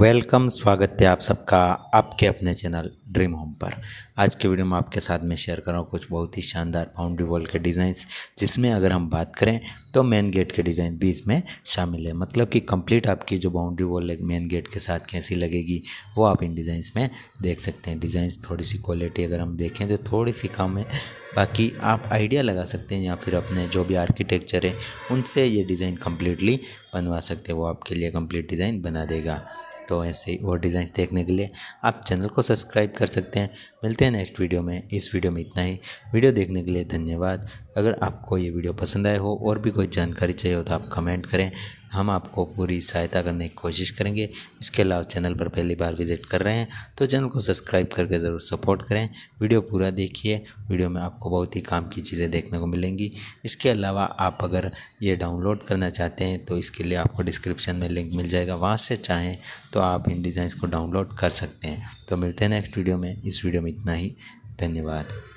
welcome स्वागत है आप सबका आपके अपने चैनल ड्रीम होम पर आज के वीडियो में आपके साथ में शेयर कर रहा हूँ कुछ बहुत ही शानदार बाउंड्री वॉल के डिज़ाइंस जिसमें अगर हम बात करें तो मेन गेट के डिज़ाइन भी इसमें शामिल है मतलब कि कंप्लीट आपकी जो बाउंड्री वॉल है मेन गेट के साथ कैसी लगेगी वो आप इन डिज़ाइंस में देख सकते हैं डिज़ाइंस थोड़ी सी क्वालिटी अगर हम देखें तो थोड़ी सी कम है बाकी आप आइडिया लगा सकते हैं या फिर अपने जो भी आर्किटेक्चर है उनसे ये डिज़ाइन कम्प्लीटली बनवा सकते हैं वो आपके लिए कम्प्लीट डिज़ाइन बना देगा तो ऐसे ही और डिज़ाइन देखने के लिए आप चैनल को सब्सक्राइब कर सकते हैं मिलते हैं नेक्स्ट वीडियो में इस वीडियो में इतना ही वीडियो देखने के लिए धन्यवाद अगर आपको ये वीडियो पसंद आए हो और भी कोई जानकारी चाहिए हो तो आप कमेंट करें हम आपको पूरी सहायता करने की कोशिश करेंगे इसके अलावा चैनल पर पहली बार विजिट कर रहे हैं तो चैनल को सब्सक्राइब करके ज़रूर सपोर्ट करें वीडियो पूरा देखिए वीडियो में आपको बहुत ही काम की चीज़ें देखने को मिलेंगी इसके अलावा आप अगर ये डाउनलोड करना चाहते हैं तो इसके लिए आपको डिस्क्रिप्शन में लिंक मिल जाएगा वहाँ से चाहें तो आप इन डिज़ाइंस को डाउनलोड कर सकते हैं तो मिलते हैं नेक्स्ट वीडियो में इस वीडियो में इतना ही धन्यवाद